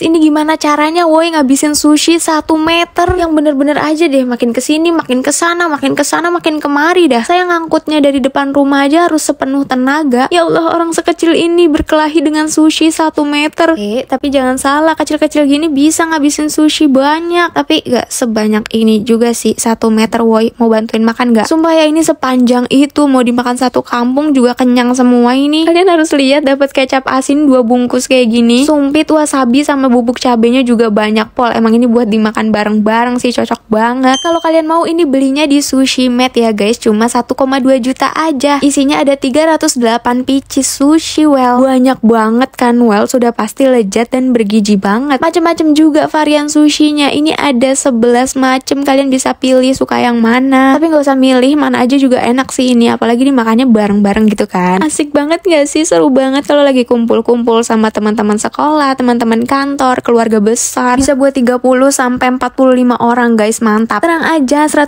ini gimana caranya woi ngabisin sushi satu meter yang bener-bener aja deh makin kesini makin kesana makin kesana makin kemari dah saya ngangkutnya dari depan rumah aja harus sepenuh tenaga ya Allah orang sekecil ini berkelahi dengan sushi satu meter eh tapi jangan salah kecil-kecil gini bisa ngabisin sushi banyak tapi gak sebanyak ini juga sih satu meter woi mau bantuin makan gak? Sumpah ya ini sepanjang itu mau dimakan satu kampung juga kenyang semua ini kalian harus lihat dapat kecap asin dua bungkus kayak gini sumpit wasabi sama sama bubuk cabenya juga banyak pol. Emang ini buat dimakan bareng-bareng sih cocok banget. Kalau kalian mau ini belinya di Sushi mat ya guys, cuma 1,2 juta aja. Isinya ada 308 pieces sushi well. Banyak banget kan well, sudah pasti lezat dan bergizi banget. Macam-macam juga varian sushinya. Ini ada 11 macam, kalian bisa pilih suka yang mana. Tapi nggak usah milih, mana aja juga enak sih ini, apalagi dimakannya bareng-bareng gitu kan. Asik banget gak sih? Seru banget kalau lagi kumpul-kumpul sama teman-teman sekolah, teman-teman kantor kantor, keluarga besar. Bisa buat 30 sampai 45 orang guys, mantap. Tenang aja, 100%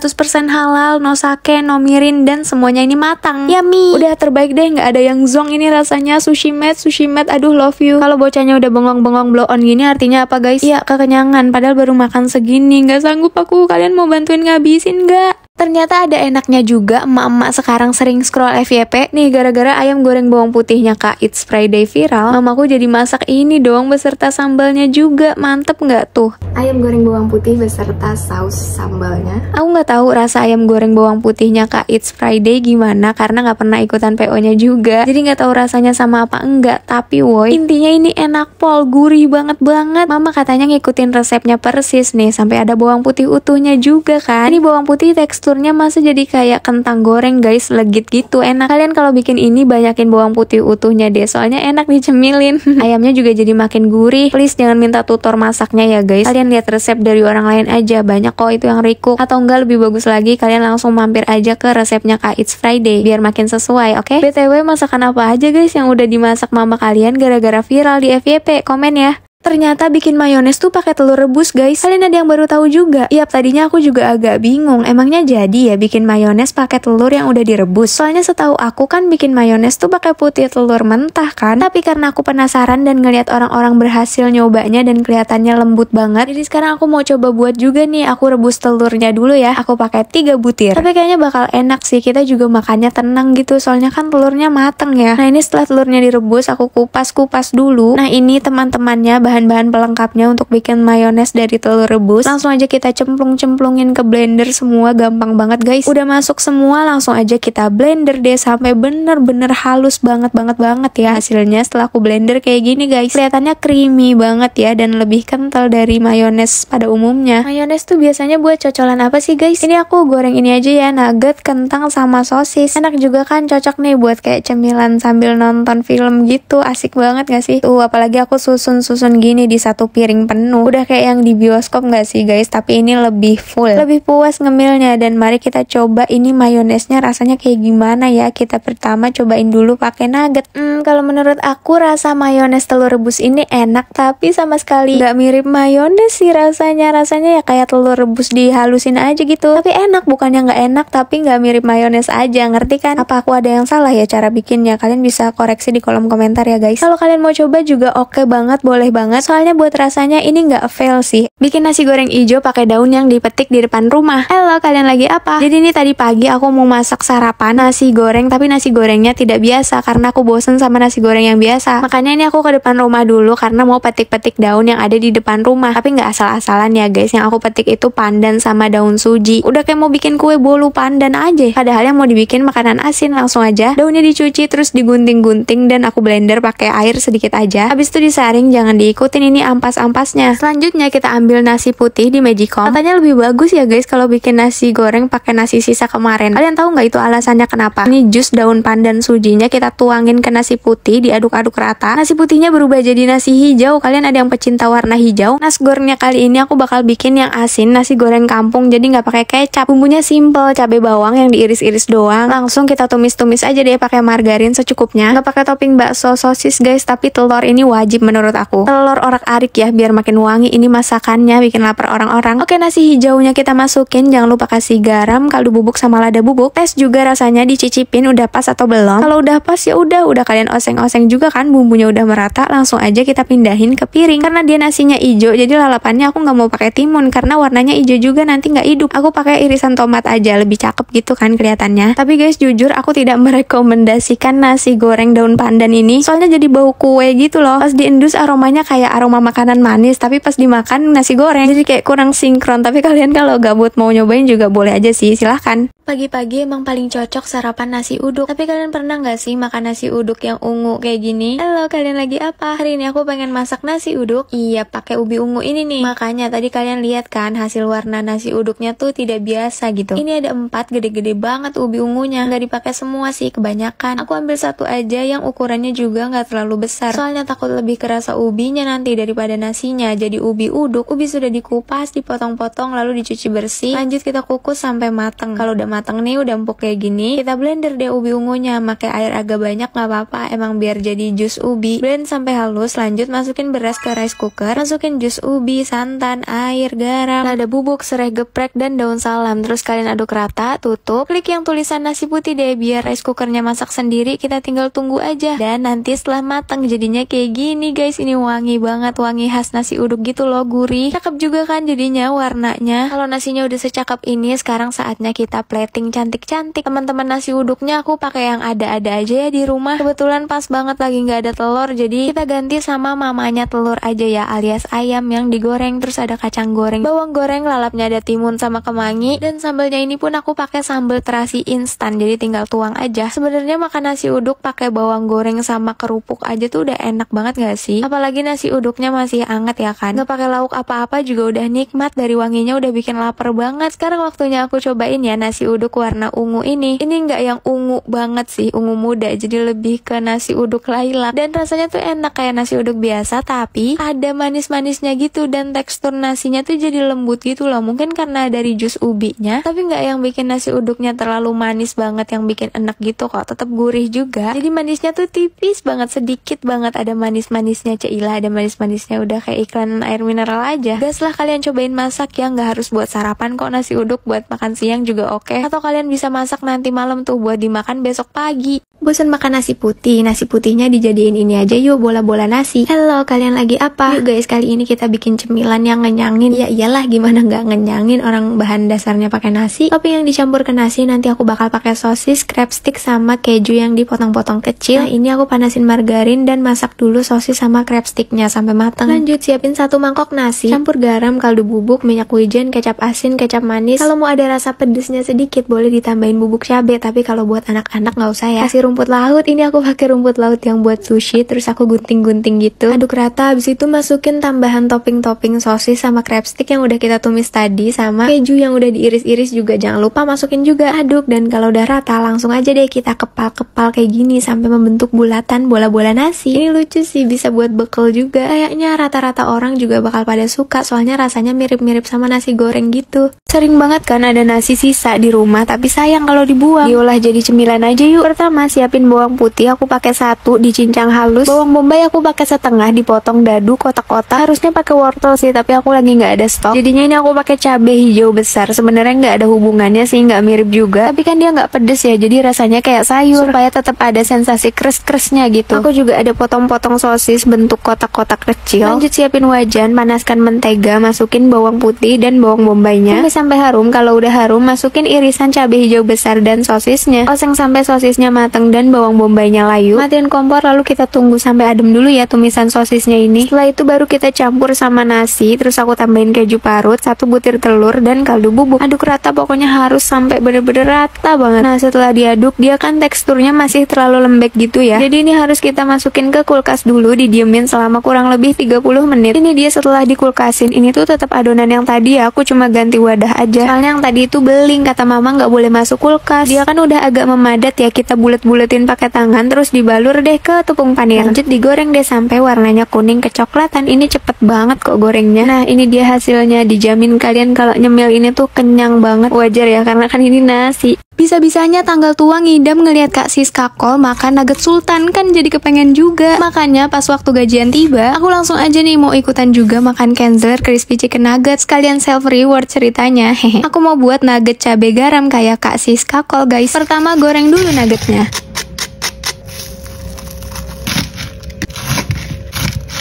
halal, no sake, no mirin dan semuanya ini matang. Yummy. Udah terbaik deh, nggak ada yang zong ini rasanya sushi mat, sushi mat, Aduh, love you. Kalau bocahnya udah bengong-bengong blow on gini artinya apa guys? Iya, kekenyangan padahal baru makan segini. Nggak sanggup aku. Kalian mau bantuin ngabisin nggak? Ternyata ada enaknya juga emak-emak sekarang sering scroll FYP. Nih gara-gara ayam goreng bawang putihnya Kak It's Friday viral, mamaku jadi masak ini dong beserta sambalnya juga. Mantep nggak tuh? Ayam goreng bawang putih beserta saus sambalnya. Aku nggak tahu rasa ayam goreng bawang putihnya Kak It's Friday gimana karena nggak pernah ikutan PO-nya juga. Jadi nggak tahu rasanya sama apa enggak. Tapi woi, intinya ini enak pol, gurih banget banget. Mama katanya ngikutin resepnya persis nih sampai ada bawang putih utuhnya juga kan. Ini bawang putih tekstur teksturnya masih jadi kayak kentang goreng guys legit gitu enak kalian kalau bikin ini banyakin bawang putih utuhnya deh soalnya enak dicemilin ayamnya juga jadi makin gurih please jangan minta tutor masaknya ya guys kalian lihat resep dari orang lain aja banyak kok itu yang riku atau enggak lebih bagus lagi kalian langsung mampir aja ke resepnya Kak It's Friday biar makin sesuai oke okay? BTW masakan apa aja guys yang udah dimasak mama kalian gara-gara viral di FYP komen ya Ternyata bikin mayones tuh pakai telur rebus guys. Kalian ada yang baru tahu juga? Yap, tadinya aku juga agak bingung. Emangnya jadi ya bikin mayones pakai telur yang udah direbus? Soalnya setahu aku kan bikin mayones tuh pakai putih telur mentah kan. Tapi karena aku penasaran dan ngelihat orang-orang berhasil nyobanya dan kelihatannya lembut banget. Jadi sekarang aku mau coba buat juga nih. Aku rebus telurnya dulu ya. Aku pakai tiga butir. Tapi kayaknya bakal enak sih. Kita juga makannya tenang gitu. Soalnya kan telurnya mateng ya. Nah, ini setelah telurnya direbus aku kupas-kupas dulu. Nah, ini teman-temannya bahan bahan-bahan pelengkapnya untuk bikin mayones dari telur rebus. Langsung aja kita cemplung-cemplungin ke blender semua, gampang banget guys. Udah masuk semua, langsung aja kita blender deh sampai bener-bener halus banget-banget banget ya hasilnya setelah aku blender kayak gini guys. Kelihatannya creamy banget ya dan lebih kental dari mayones pada umumnya. Mayones tuh biasanya buat cocolan apa sih guys? Ini aku goreng ini aja ya, nugget, kentang sama sosis. Enak juga kan cocok nih buat kayak cemilan sambil nonton film gitu, asik banget gak sih? Tuh apalagi aku susun-susun gini di satu piring penuh. Udah kayak yang di bioskop nggak sih guys? Tapi ini lebih full, lebih puas ngemilnya. Dan mari kita coba ini mayonesnya rasanya kayak gimana ya? Kita pertama cobain dulu pakai nugget. Hmm, kalau menurut aku rasa mayones telur rebus ini enak, tapi sama sekali nggak mirip mayones sih rasanya. Rasanya ya kayak telur rebus dihalusin aja gitu. Tapi enak, bukannya nggak enak, tapi nggak mirip mayones aja. Ngerti kan? Apa aku ada yang salah ya cara bikinnya? Kalian bisa koreksi di kolom komentar ya guys. Kalau kalian mau coba juga oke okay banget, boleh banget banget soalnya buat rasanya ini nggak fail sih. Bikin nasi goreng hijau pakai daun yang dipetik di depan rumah. Halo, kalian lagi apa? Jadi ini tadi pagi aku mau masak sarapan nasi goreng tapi nasi gorengnya tidak biasa karena aku bosen sama nasi goreng yang biasa. Makanya ini aku ke depan rumah dulu karena mau petik-petik daun yang ada di depan rumah. Tapi nggak asal-asalan ya guys, yang aku petik itu pandan sama daun suji. Udah kayak mau bikin kue bolu pandan aja. Padahal yang mau dibikin makanan asin langsung aja. Daunnya dicuci terus digunting-gunting dan aku blender pakai air sedikit aja. Habis itu disaring jangan di ikutin ini ampas-ampasnya. Selanjutnya kita ambil nasi putih di Magicom. Katanya lebih bagus ya guys kalau bikin nasi goreng pakai nasi sisa kemarin. Kalian tahu nggak itu alasannya kenapa? Ini jus daun pandan sujinya kita tuangin ke nasi putih diaduk-aduk rata. Nasi putihnya berubah jadi nasi hijau. Kalian ada yang pecinta warna hijau? Nasi gorengnya kali ini aku bakal bikin yang asin nasi goreng kampung jadi nggak pakai kecap. Bumbunya simple, cabai bawang yang diiris-iris doang. Langsung kita tumis-tumis aja deh pakai margarin secukupnya. Nggak pakai topping bakso sosis guys, tapi telur ini wajib menurut aku telur orak-arik ya biar makin wangi ini masakannya bikin lapar orang-orang. Oke, nasi hijaunya kita masukin, jangan lupa kasih garam, kaldu bubuk sama lada bubuk. Tes juga rasanya dicicipin udah pas atau belum. Kalau udah pas ya udah, udah kalian oseng-oseng juga kan bumbunya udah merata, langsung aja kita pindahin ke piring. Karena dia nasinya hijau, jadi lalapannya aku nggak mau pakai timun karena warnanya hijau juga nanti nggak hidup. Aku pakai irisan tomat aja, lebih cakep gitu kan kelihatannya. Tapi guys, jujur aku tidak merekomendasikan nasi goreng daun pandan ini, soalnya jadi bau kue gitu loh. Pas diendus aromanya kayak kayak aroma makanan manis tapi pas dimakan nasi goreng jadi kayak kurang sinkron tapi kalian kalau gabut mau nyobain juga boleh aja sih silahkan pagi-pagi emang paling cocok sarapan nasi uduk tapi kalian pernah nggak sih makan nasi uduk yang ungu kayak gini halo kalian lagi apa hari ini aku pengen masak nasi uduk iya pakai ubi ungu ini nih makanya tadi kalian lihat kan hasil warna nasi uduknya tuh tidak biasa gitu ini ada empat gede-gede banget ubi ungunya nggak dipakai semua sih kebanyakan aku ambil satu aja yang ukurannya juga nggak terlalu besar soalnya takut lebih kerasa ubinya nanti daripada nasinya. Jadi ubi uduk, ubi sudah dikupas, dipotong-potong lalu dicuci bersih. Lanjut kita kukus sampai mateng. Kalau udah mateng nih, udah empuk kayak gini, kita blender deh ubi ungunya. Pakai air agak banyak nggak apa-apa, emang biar jadi jus ubi. Blend sampai halus, lanjut masukin beras ke rice cooker, masukin jus ubi, santan, air, garam, lada bubuk, serai geprek dan daun salam. Terus kalian aduk rata, tutup. Klik yang tulisan nasi putih deh biar rice cookernya masak sendiri. Kita tinggal tunggu aja. Dan nanti setelah matang jadinya kayak gini guys, ini wangi wangi banget, wangi khas nasi uduk gitu loh, gurih. Cakep juga kan jadinya warnanya. Kalau nasinya udah secakep ini, sekarang saatnya kita plating cantik-cantik. Teman-teman nasi uduknya aku pakai yang ada-ada aja ya di rumah. Kebetulan pas banget lagi nggak ada telur, jadi kita ganti sama mamanya telur aja ya, alias ayam yang digoreng terus ada kacang goreng, bawang goreng, lalapnya ada timun sama kemangi dan sambalnya ini pun aku pakai sambal terasi instan, jadi tinggal tuang aja. Sebenarnya makan nasi uduk pakai bawang goreng sama kerupuk aja tuh udah enak banget gak sih? Apalagi nasi nasi uduknya masih anget ya kan. Gak pakai lauk apa-apa juga udah nikmat dari wanginya udah bikin lapar banget. Sekarang waktunya aku cobain ya nasi uduk warna ungu ini. Ini gak yang ungu banget sih, ungu muda. Jadi lebih ke nasi uduk lailak. Dan rasanya tuh enak kayak nasi uduk biasa tapi ada manis-manisnya gitu dan tekstur nasinya tuh jadi lembut gitu loh. Mungkin karena dari jus ubinya. Tapi gak yang bikin nasi uduknya terlalu manis banget yang bikin enak gitu kok. Tetap gurih juga. Jadi manisnya tuh tipis banget, sedikit banget ada manis-manisnya Ceila, ada manis-manisnya udah kayak iklan air mineral aja. Gas lah kalian cobain masak ya nggak harus buat sarapan kok nasi uduk buat makan siang juga oke. Okay. Atau kalian bisa masak nanti malam tuh buat dimakan besok pagi. Bosan makan nasi putih, nasi putihnya dijadiin ini aja yuk bola-bola nasi. Halo kalian lagi apa? Yuk guys, kali ini kita bikin cemilan yang ngenyangin. Ya iyalah, gimana nggak ngenyangin orang bahan dasarnya pakai nasi. Topping yang dicampur ke nasi nanti aku bakal pakai sosis, crab stick sama keju yang dipotong-potong kecil. Nah, ini aku panasin margarin dan masak dulu sosis sama crab stick bobotnya sampai matang. Lanjut siapin satu mangkok nasi, campur garam, kaldu bubuk, minyak wijen, kecap asin, kecap manis. Kalau mau ada rasa pedesnya sedikit boleh ditambahin bubuk cabe, tapi kalau buat anak-anak nggak usah ya. Kasih rumput laut. Ini aku pakai rumput laut yang buat sushi, terus aku gunting-gunting gitu. Aduk rata, habis itu masukin tambahan topping-topping sosis sama crab stick yang udah kita tumis tadi sama keju yang udah diiris-iris juga jangan lupa masukin juga. Aduk dan kalau udah rata langsung aja deh kita kepal-kepal kayak gini sampai membentuk bulatan bola-bola nasi. Ini lucu sih bisa buat bekal juga juga. Kayaknya rata-rata orang juga bakal pada suka soalnya rasanya mirip-mirip sama nasi goreng gitu. Sering banget kan ada nasi sisa di rumah tapi sayang kalau dibuang. Diolah jadi cemilan aja yuk. Pertama siapin bawang putih aku pakai satu dicincang halus. Bawang bombay aku pakai setengah dipotong dadu kotak-kotak. Harusnya pakai wortel sih tapi aku lagi nggak ada stok. Jadinya ini aku pakai cabe hijau besar. Sebenarnya nggak ada hubungannya sih nggak mirip juga. Tapi kan dia nggak pedes ya jadi rasanya kayak sayur supaya tetap ada sensasi kres-kresnya gitu. Aku juga ada potong-potong sosis bentuk kotak kotak kecil. Lanjut siapin wajan, panaskan mentega, masukin bawang putih dan bawang bombaynya. Tumis sampai harum, kalau udah harum masukin irisan cabai hijau besar dan sosisnya. Oseng sampai sosisnya mateng dan bawang bombaynya layu. Matiin kompor lalu kita tunggu sampai adem dulu ya tumisan sosisnya ini. Setelah itu baru kita campur sama nasi, terus aku tambahin keju parut, satu butir telur dan kaldu bubuk. Aduk rata pokoknya harus sampai bener-bener rata banget. Nah, setelah diaduk dia kan teksturnya masih terlalu lembek gitu ya. Jadi ini harus kita masukin ke kulkas dulu, didiemin selama kurang lebih 30 menit. Ini dia setelah dikulkasin. Ini tuh tetap adonan yang tadi ya, aku cuma ganti wadah aja. Soalnya yang tadi itu beling, kata mama nggak boleh masuk kulkas. Dia kan udah agak memadat ya, kita bulet-buletin pakai tangan terus dibalur deh ke tepung panir. Lanjut digoreng deh sampai warnanya kuning kecoklatan. Ini cepet banget kok gorengnya. Nah, ini dia hasilnya. Dijamin kalian kalau nyemil ini tuh kenyang banget. Wajar ya, karena kan ini nasi. Bisa-bisanya tanggal tua ngidam ngelihat Kak Siska Kol makan nugget sultan kan jadi kepengen juga. Makanya pas waktu gajian tiba, tiba-tiba aku langsung aja nih mau ikutan juga makan Kenzler crispy chicken nugget sekalian self reward ceritanya. Hehe. Aku mau buat nugget cabai garam kayak Kak Siska Kol guys. Pertama goreng dulu nuggetnya.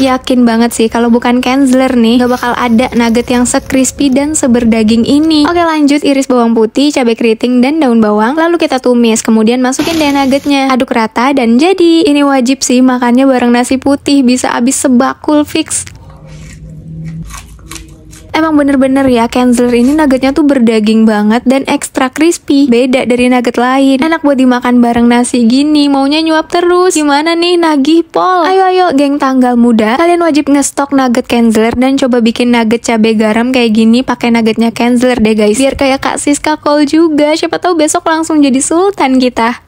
Yakin banget sih kalau bukan kanzler nih Gak bakal ada nugget yang sekrispi dan seberdaging ini Oke lanjut iris bawang putih, cabai keriting, dan daun bawang Lalu kita tumis, kemudian masukin deh nuggetnya Aduk rata dan jadi Ini wajib sih makannya bareng nasi putih Bisa habis sebakul fix Emang bener-bener ya, Kenzler ini nuggetnya tuh berdaging banget dan ekstra crispy. Beda dari nugget lain. Enak buat dimakan bareng nasi gini, maunya nyuap terus. Gimana nih, nagih pol? Ayo ayo, geng tanggal muda, kalian wajib ngestok nugget Kenzler dan coba bikin nugget cabe garam kayak gini pakai nuggetnya Kenzler deh guys. Biar kayak Kak Siska Cole juga. Siapa tahu besok langsung jadi sultan kita.